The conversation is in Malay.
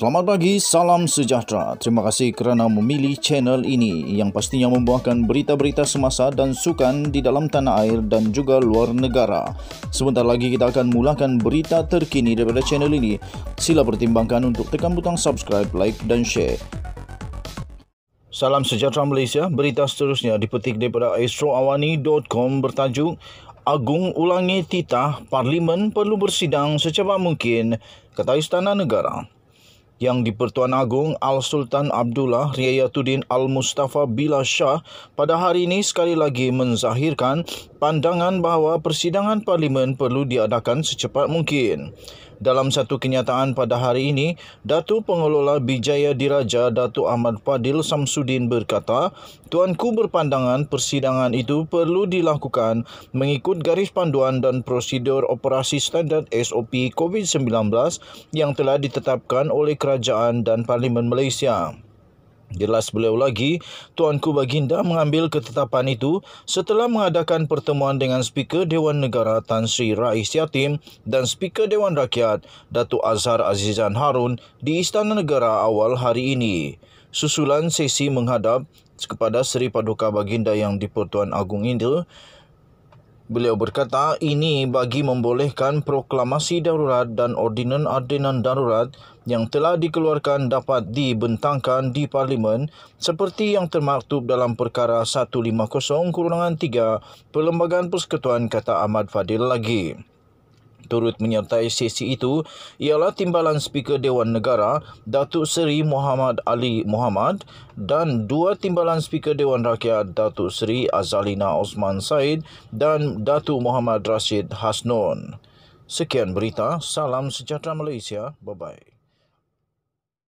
Selamat pagi, salam sejahtera. Terima kasih kerana memilih channel ini yang pastinya membawakan berita-berita semasa dan sukan di dalam tanah air dan juga luar negara. Sebentar lagi kita akan mulakan berita terkini daripada channel ini. Sila pertimbangkan untuk tekan butang subscribe, like dan share. Salam sejahtera Malaysia. Berita seterusnya dipetik daripada astroawani.com bertajuk Agung ulangi titah Parlimen perlu bersidang secepat mungkin kata Istana Negara yang di-Pertuan Agong Al-Sultan Abdullah Riayatuddin Al-Mustafa Bila Shah pada hari ini sekali lagi menzahirkan pandangan bahawa persidangan parlimen perlu diadakan secepat mungkin. Dalam satu kenyataan pada hari ini, Datu Pengelola Bijaya Diraja Datu Ahmad Fadil Samsudin berkata, Tuanku berpandangan persidangan itu perlu dilakukan mengikut garis panduan dan prosedur operasi standard SOP COVID-19 yang telah ditetapkan oleh kerajaan dan Parlimen Malaysia. Jelas beliau lagi, Tuanku Baginda mengambil ketetapan itu setelah mengadakan pertemuan dengan Speaker Dewan Negara Tan Sri Rais Yatim dan Speaker Dewan Rakyat Datuk Azhar Azizan Harun di Istana Negara awal hari ini. Susulan sesi menghadap kepada Seri Paduka Baginda yang di Pertuan Agung India Beliau berkata ini bagi membolehkan proklamasi darurat dan ordinan-ordinan darurat yang telah dikeluarkan dapat dibentangkan di Parlimen seperti yang termaktub dalam perkara 150-3 Perlembagaan Persekutuan kata Ahmad Fadil lagi turut menyertai sesi itu ialah Timbalan Speaker Dewan Negara Datuk Seri Muhammad Ali Muhammad dan dua Timbalan Speaker Dewan Rakyat Datuk Seri Azalina Osman Said dan Datuk Muhammad Rashid Hasnon. Sekian berita, salam sejahtera Malaysia. Bye-bye.